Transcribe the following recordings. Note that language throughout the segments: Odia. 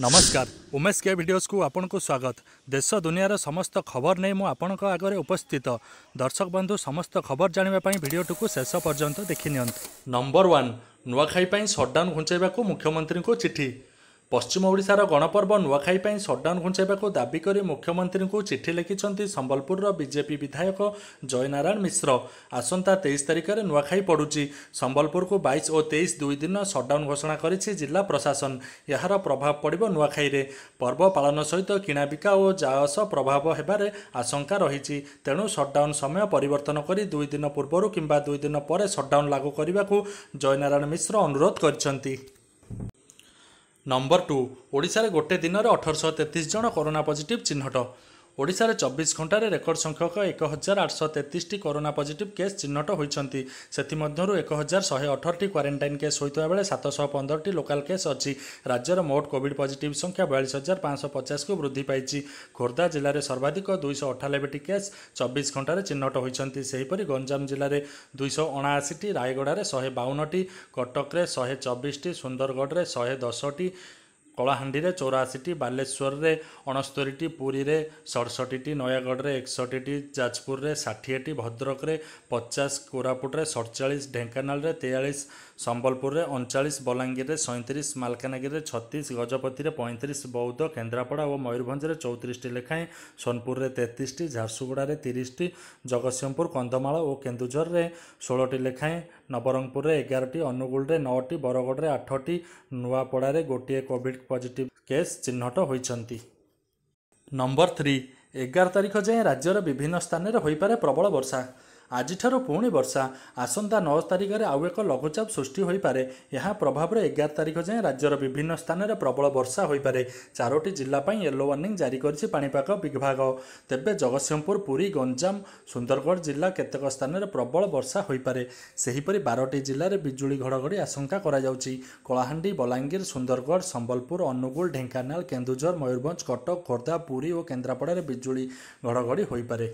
ନମସ୍କାର ଉମେଶ କେ ଭିଡ଼ିଓସ୍କୁ ଆପଣଙ୍କୁ ସ୍ୱାଗତ ଦେଶ ଦୁନିଆର ସମସ୍ତ ଖବର ନେଇ ମୁଁ ଆପଣଙ୍କ ଆଗରେ ଉପସ୍ଥିତ ଦର୍ଶକ ବନ୍ଧୁ ସମସ୍ତ ଖବର ଜାଣିବା ପାଇଁ ଭିଡ଼ିଓଟିକୁ ଶେଷ ପର୍ଯ୍ୟନ୍ତ ଦେଖିନିଅନ୍ତୁ ନମ୍ବର ୱାନ୍ ନୂଆଖାଇ ପାଇଁ ସଟ୍ଡାଉନ୍ ଘୁଞ୍ଚାଇବାକୁ ମୁଖ୍ୟମନ୍ତ୍ରୀଙ୍କୁ ଚିଠି ପଶ୍ଚିମ ଓଡ଼ିଶାର ଗଣପର୍ବ ନୂଆଖାଇ ପାଇଁ ସଟ୍ଡାଉନ୍ ଘୁଞ୍ଚାଇବାକୁ ଦାବି କରି ମୁଖ୍ୟମନ୍ତ୍ରୀଙ୍କୁ ଚିଠି ଲେଖିଛନ୍ତି ସମ୍ବଲପୁରର ବିଜେପି ବିଧାୟକ ଜୟନାରାୟଣ ମିଶ୍ର ଆସନ୍ତା ତେଇଶ ତାରିଖରେ ନୂଆଖାଇ ପଡ଼ୁଛି ସମ୍ବଲପୁରକୁ ବାଇଶ ଓ ତେଇଶ ଦୁଇ ଦିନ ସଟ୍ଡାଉନ୍ ଘୋଷଣା କରିଛି ଜିଲ୍ଲା ପ୍ରଶାସନ ଏହାର ପ୍ରଭାବ ପଡ଼ିବ ନୂଆଖାଇରେ ପର୍ବ ପାଳନ ସହିତ କିଣାବିକା ଓ ଜାଆସ ପ୍ରଭାବ ହେବାରେ ଆଶଙ୍କା ରହିଛି ତେଣୁ ସଟ୍ଡାଉନ୍ ସମୟ ପରିବର୍ତ୍ତନ କରି ଦୁଇ ଦିନ ପୂର୍ବରୁ କିମ୍ବା ଦୁଇ ଦିନ ପରେ ସଟ୍ଡାଉନ୍ ଲାଗୁ କରିବାକୁ ଜୟନାରାୟଣ ମିଶ୍ର ଅନୁରୋଧ କରିଛନ୍ତି ନମ୍ବର ଟୁ ଓଡ଼ିଶାରେ ଗୋଟେ ଦିନରେ ଅଠରଶହ ତେତିଶ ଜଣ କରୋନା ପଜିଟିଭ୍ ଚିହ୍ନଟ ଓଡ଼ିଶାରେ ଚବିଶ ଘଣ୍ଟାରେ ରେକର୍ଡ ସଂଖ୍ୟକ ଏକ ହଜାର ଆଠଶହ ତେତିଶଟି କରୋନା ପଜିଟିଭ୍ କେସ୍ ଚିହ୍ନଟ ହୋଇଛନ୍ତି ସେଥିମଧ୍ୟରୁ ଏକ ହଜାର ଶହେ ଅଠରଟି କ୍ୱାରେଣ୍ଟାଇନ୍ କେସ୍ ହୋଇଥିବା ବେଳେ ସାତଶହ ପନ୍ଦରଟି ଲୋକାଲ୍ କେସ୍ ଅଛି ରାଜ୍ୟର ମୋଟ କୋଭିଡ୍ ପଜିଟିଭ୍ ସଂଖ୍ୟା ବୟାଳିଶ ହଜାର ପାଞ୍ଚଶହ ପଚାଶକୁ ବୃଦ୍ଧି ପାଇଛି ଖୋର୍ଦ୍ଧା ଜିଲ୍ଲାରେ ସର୍ବାଧିକ ଦୁଇଶହ ଅଠାନବେଟି କେସ୍ ଚବିଶ ଘଣ୍ଟାରେ ଚିହ୍ନଟ ହୋଇଛନ୍ତି ସେହିପରି ଗଞ୍ଜାମ ଜିଲ୍ଲାରେ ଦୁଇଶହ ଅଣାଅଶୀଟି ରାୟଗଡ଼ାରେ ଶହେ ବାଉନଟି କଟକରେ ଶହେ ଚବିଶଟି ସୁନ୍ଦରଗଡ଼ରେ ଶହେ ଦଶଟି କଳାହାଣ୍ଡିରେ ଚଉରାଅଶୀଟି ବାଲେଶ୍ୱରରେ ଅଣସ୍ତରୀଟି ପୁରୀରେ ସଡ଼ସଠିଟି ନୟାଗଡ଼ରେ ଏକଷଠିଟି ଯାଜପୁରରେ ଷାଠିଏଟି ଭଦ୍ରକରେ ପଚାଶ କୋରାପୁଟରେ ସଡ଼ଚାଳିଶ ଢେଙ୍କାନାଳରେ ତେୟାଳିଶ ସମ୍ବଲପୁରରେ ଅଣଚାଳିଶ ବଲାଙ୍ଗୀରରେ ସଇଁତିରିଶ ମାଲକାନଗିରିରେ ଛତିଶ ଗଜପତିରେ ପଇଁତିରିଶ ବୌଦ୍ଧ କେନ୍ଦ୍ରାପଡ଼ା ଓ ମୟୂରଭଞ୍ଜରେ ଚଉତିରିଶଟି ଲେଖାଏଁ ସୋନପୁରରେ ତେତିଶଟି ଝାରସୁଗୁଡ଼ାରେ ତିରିଶଟି ଜଗତସିଂହପୁର କନ୍ଧମାଳ ଓ କେନ୍ଦୁଝରରେ ଷୋହଳଟି ଲେଖାଏଁ ନବରଙ୍ଗପୁରରେ ଏଗାରଟି ଅନୁଗୁଳରେ ନଅଟି ବରଗଡ଼ରେ ଆଠଟି ନୂଆପଡ଼ାରେ ଗୋଟିଏ କୋଭିଡ଼ ପଜିଟିଭ୍ କେସ୍ ଚିହ୍ନଟ ହୋଇଛନ୍ତି ନମ୍ବର ଥ୍ରୀ ଏଗାର ତାରିଖ ଯାଏଁ ରାଜ୍ୟର ବିଭିନ୍ନ ସ୍ଥାନରେ ହୋଇପାରେ ପ୍ରବଳ ବର୍ଷା ଆଜିଠାରୁ ପୁଣି ବର୍ଷା ଆସନ୍ତା ନଅ ତାରିଖରେ ଆଉ ଏକ ଲଘୁଚାପ ସୃଷ୍ଟି ହୋଇପାରେ ଏହା ପ୍ରଭାବରେ ଏଗାର ତାରିଖ ଯାଏଁ ରାଜ୍ୟର ବିଭିନ୍ନ ସ୍ଥାନରେ ପ୍ରବଳ ବର୍ଷା ହୋଇପାରେ ଚାରୋଟି ଜିଲ୍ଲା ପାଇଁ ୟେଲୋ ୱାର୍ଣ୍ଣିଂ ଜାରି କରିଛି ପାଣିପାଗ ବିଭାଗ ତେବେ ଜଗତସିଂହପୁର ପୁରୀ ଗଞ୍ଜାମ ସୁନ୍ଦରଗଡ଼ ଜିଲ୍ଲା କେତେକ ସ୍ଥାନରେ ପ୍ରବଳ ବର୍ଷା ହୋଇପାରେ ସେହିପରି ବାରଟି ଜିଲ୍ଲାରେ ବିଜୁଳି ଘଡ଼ଘଡ଼ି ଆଶଙ୍କା କରାଯାଉଛି କଳାହାଣ୍ଡି ବଲାଙ୍ଗୀର ସୁନ୍ଦରଗଡ଼ ସମ୍ବଲପୁର ଅନୁଗୁଳ ଢେଙ୍କାନାଳ କେନ୍ଦୁଝର ମୟୂରଭଞ୍ଜ କଟକ ଖୋର୍ଦ୍ଧା ପୁରୀ ଓ କେନ୍ଦ୍ରାପଡ଼ାରେ ବିଜୁଳି ଘଡ଼ଘଡ଼ି ହୋଇପାରେ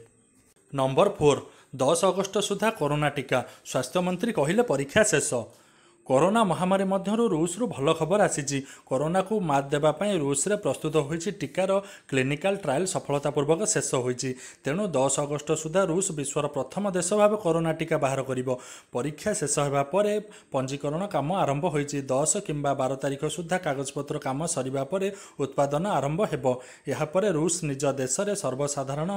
ନମ୍ବର ଫୋର୍ ଦଶ ଅଗଷ୍ଟ ସୁଦ୍ଧା କରୋନା ଟୀକା ସ୍ୱାସ୍ଥ୍ୟମନ୍ତ୍ରୀ କହିଲେ ପରୀକ୍ଷା ଶେଷ କରୋନା ମହାମାରୀ ମଧ୍ୟରୁ ରୁଷରୁ ଭଲ ଖବର ଆସିଛି କରୋନାକୁ ମାତ୍ ଦେବା ପାଇଁ ରୁଷରେ ପ୍ରସ୍ତୁତ ହୋଇଛି ଟିକାର କ୍ଲିନିକାଲ ସଫଳତା ପୂର୍ବକ ଶେଷ ହୋଇଛି ତେଣୁ ଦଶ ଅଗଷ୍ଟ ସୁଦ୍ଧା ରୁଷ ବିଶ୍ୱର ପ୍ରଥମ ଦେଶ ଭାବେ କରୋନା ଟୀକା ବାହାର କରିବ ପରୀକ୍ଷା ଶେଷ ହେବା ପରେ ପଞ୍ଜୀକରଣ କାମ ଆରମ୍ଭ ହୋଇଛି ଦଶ କିମ୍ବା ବାର ତାରିଖ ସୁଦ୍ଧା କାଗଜପତ୍ର କାମ ସରିବା ପରେ ଉତ୍ପାଦନ ଆରମ୍ଭ ହେବ ଏହାପରେ ରୁଷ ନିଜ ଦେଶରେ ସର୍ବସାଧାରଣ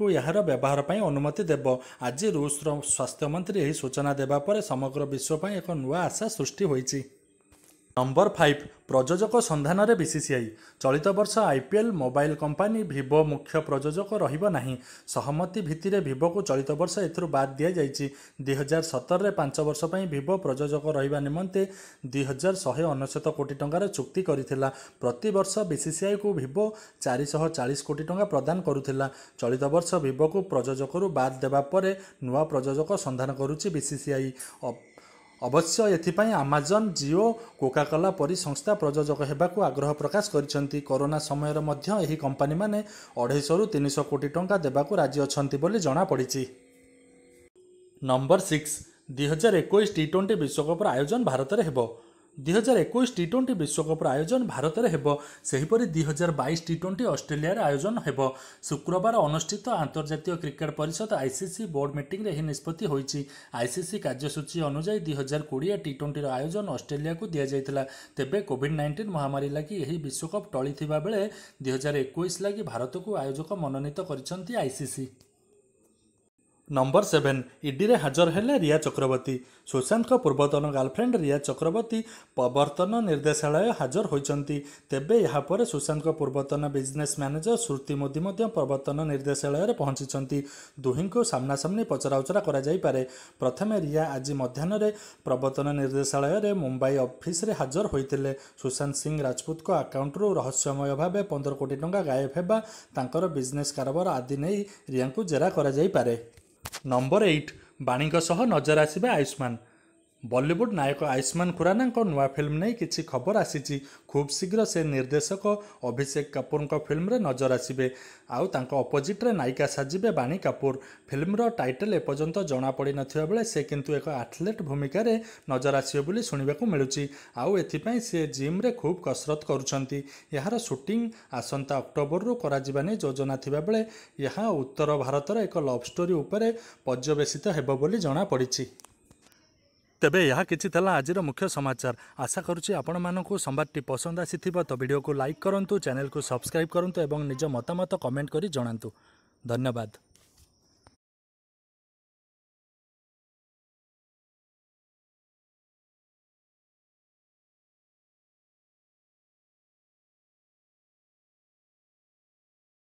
କୁ ଏହାର ବ୍ୟବହାର ପାଇଁ ଅନୁମତି ଦେବ ଆଜି ରୁଷର ସ୍ୱାସ୍ଥ୍ୟମନ୍ତ୍ରୀ ଏହି ସୂଚନା ଦେବା ପରେ ସମଗ୍ର ବିଶ୍ୱ ପାଇଁ ଏକ ନୂଆ ଆଶା ସୃଷ୍ଟି ହୋଇଛି ନମ୍ବର ଫାଇଭ ପ୍ରଯୋଜକ ସନ୍ଧାନରେ ବିସିସିଆଇ ଚଳିତ ବର୍ଷ ଆଇପିଏଲ୍ ମୋବାଇଲ କମ୍ପାନୀ ଭିଭୋ ମୁଖ୍ୟ ପ୍ରଯୋଜକ ରହିବ ନାହିଁ ସହମତି ଭିତ୍ତିରେ ଭିଭୋକୁ ଚଳିତ ବର୍ଷ ଏଥିରୁ ବାଦ୍ ଦିଆଯାଇଛି ଦୁଇହଜାର ସତରରେ ପାଞ୍ଚ ବର୍ଷ ପାଇଁ ଭିଭୋ ପ୍ରଯୋଜକ ରହିବା ନିମନ୍ତେ ଦୁଇହଜାର ଶହେ ଅନେଶ୍ୱତ କୋଟି ଟଙ୍କାର ଚୁକ୍ତି କରିଥିଲା ପ୍ରତିବର୍ଷ ବିସିସିଆଇକୁ ଭିଭୋ ଚାରିଶହ ଚାଳିଶ କୋଟି ଟଙ୍କା ପ୍ରଦାନ କରୁଥିଲା ଚଳିତ ବର୍ଷ ଭିଭୋକୁ ପ୍ରଯୋଜକରୁ ବାଦ୍ ଦେବା ପରେ ନୂଆ ପ୍ରଯୋଜକ ସନ୍ଧାନ କରୁଛି ବିସିସିଆଇ ଅବଶ୍ୟ ଏଥିପାଇଁ ଆମାଜନ୍ ଜିଓ କୋକାକଲା ପରି ସଂସ୍ଥା ପ୍ରଯୋଜକ ହେବାକୁ ଆଗ୍ରହ ପ୍ରକାଶ କରିଛନ୍ତି କରୋନା ସମୟରେ ମଧ୍ୟ ଏହି କମ୍ପାନୀମାନେ ଅଢ଼େଇଶହରୁ ତିନିଶହ କୋଟି ଟଙ୍କା ଦେବାକୁ ରାଜି ଅଛନ୍ତି ବୋଲି ଜଣାପଡ଼ିଛି ନମ୍ବର ସିକ୍ସ ଦୁଇହଜାର ଏକୋଇଶ ଟି ଟ୍ୱେଣ୍ଟି ବିଶ୍ୱକପ୍ର ଆୟୋଜନ ଭାରତରେ ହେବ ଦୁଇହଜାର ଏକୋଇଶ ଟି ଟ୍ୱେଣ୍ଟି ବିଶ୍ୱକପ୍ର ଆୟୋଜନ ଭାରତରେ ହେବ ସେହିପରି ଦୁଇହଜାର ବାଇଶ ଟି ଟ୍ୱେଣ୍ଟି ଅଷ୍ଟ୍ରେଲିଆରେ ଆୟୋଜନ ହେବ ଶୁକ୍ରବାର ଅନୁଷ୍ଠିତ ଆନ୍ତର୍ଜାତୀୟ କ୍ରିକେଟ୍ ପରିଷଦ ଆଇସିସି ବୋର୍ଡ ମିଟିଂରେ ଏହି ନିଷ୍ପତ୍ତି ହୋଇଛି ଆଇସିସି କାର୍ଯ୍ୟସୂଚୀ ଅନୁଯାୟୀ ଦୁଇହଜାର କୋଡ଼ିଏ ଟି ଟ୍ୱେଣ୍ଟିର ଆୟୋଜନ ଅଷ୍ଟ୍ରେଲିଆକୁ ଦିଆଯାଇଥିଲା ତେବେ କୋଭିଡ୍ ନାଇଣ୍ଟିନ୍ ମହାମାରୀ ଲାଗି ଏହି ବିଶ୍ୱକପ୍ ଟଳିଥିବା ବେଳେ ଦୁଇହଜାର ଏକୋଇଶ ଲାଗି ଭାରତକୁ ଆୟୋଜକ ମନୋନୀତ କରିଛନ୍ତି ଆଇସିସି ନମ୍ବର ସେଭେନ୍ ଇଡିରେ ହାଜର ହେଲେ ରିୟା ଚକ୍ରବର୍ତ୍ତୀ ସୁଶାନ୍ତଙ୍କ ପୂର୍ବତନ ଗାର୍ଲଫ୍ରେଣ୍ଡ ରିୟା ଚକ୍ରବର୍ତ୍ତୀ ପ୍ରବର୍ତ୍ତନ ନିର୍ଦ୍ଦେଶାଳୟ ହାଜର ହୋଇଛନ୍ତି ତେବେ ଏହାପରେ ସୁଶାନ୍ତଙ୍କ ପୂର୍ବତନ ବିଜନେସ୍ ମ୍ୟାନେଜର ଶ୍ରୁତି ମୋଦି ମଧ୍ୟ ପ୍ରବର୍ତ୍ତନ ନିର୍ଦ୍ଦେଶାଳୟରେ ପହଞ୍ଚିଛନ୍ତି ଦୁହିଁଙ୍କୁ ସାମ୍ନାସାମ୍ନି ପଚରାଉଚରା କରାଯାଇପାରେ ପ୍ରଥମେ ରିୟା ଆଜି ମଧ୍ୟାହ୍ନରେ ପ୍ରବର୍ତ୍ତନ ନିର୍ଦ୍ଦେଶାଳୟରେ ମୁମ୍ବାଇ ଅଫିସରେ ହାଜର ହୋଇଥିଲେ ସୁଶାନ୍ତ ସିଂ ରାଜପୁତଙ୍କ ଆକାଉଣ୍ଟରୁ ରହସ୍ୟମୟ ଭାବେ ପନ୍ଦର କୋଟି ଟଙ୍କା ଗାଏବ ହେବା ତାଙ୍କର ବିଜନେସ୍ କାରବାର ଆଦି ନେଇ ରିୟାଙ୍କୁ ଜେରା କରାଯାଇପାରେ ନମ୍ବର ଏଇଟ୍ ବାଣୀଙ୍କ ସହ ନଜର ଆସିବେ ଆୟୁଷ୍ମାନ ବଲିଉଡ୍ ନାୟକ ଆୟୁଷ୍ମାନ ଖୁରାନାଙ୍କ ନୂଆ ଫିଲ୍ମ ନେଇ କିଛି ଖବର ଆସିଛି ଖୁବ୍ ଶୀଘ୍ର ସେ ନିର୍ଦ୍ଦେଶକ ଅଭିଷେକ କାପୁରଙ୍କ ଫିଲ୍ମରେ ନଜର ଆସିବେ ଆଉ ତାଙ୍କ ଅପୋଜିଟ୍ରେ ନାୟିକା ସାଜିବେ ବାଣୀ କାପୁର ଫିଲ୍ମର ଟାଇଟଲ୍ ଏପର୍ଯ୍ୟନ୍ତ ଜଣାପଡ଼ିନଥିବା ବେଳେ ସେ କିନ୍ତୁ ଏକ ଆଥଲେଟ୍ ଭୂମିକାରେ ନଜର ଆସିବେ ବୋଲି ଶୁଣିବାକୁ ମିଳୁଛି ଆଉ ଏଥିପାଇଁ ସେ ଜିମ୍ରେ ଖୁବ୍ କସରତ କରୁଛନ୍ତି ଏହାର ସୁଟିଂ ଆସନ୍ତା ଅକ୍ଟୋବରରୁ କରାଯିବା ନେଇ ଯୋଜନା ଥିବାବେଳେ ଏହା ଉତ୍ତର ଭାରତର ଏକ ଲଭ୍ ଷ୍ଟୋରି ଉପରେ ପର୍ଯ୍ୟବେସିତ ହେବ ବୋଲି ଜଣାପଡ଼ିଛି ତେବେ ଏହା କିଛି ଥିଲା ଆଜିର ମୁଖ୍ୟ ସମାଚାର ଆଶା କରୁଛି ଆପଣମାନଙ୍କୁ ସମ୍ବାଦଟି ପସନ୍ଦ ଆସିଥିବ ତ ଭିଡ଼ିଓକୁ ଲାଇକ୍ କରନ୍ତୁ ଚ୍ୟାନେଲ୍କୁ ସବସ୍କ୍ରାଇବ୍ କରନ୍ତୁ ଏବଂ ନିଜ ମତାମତ କମେଣ୍ଟ କରି ଜଣାନ୍ତୁ ଧନ୍ୟବାଦ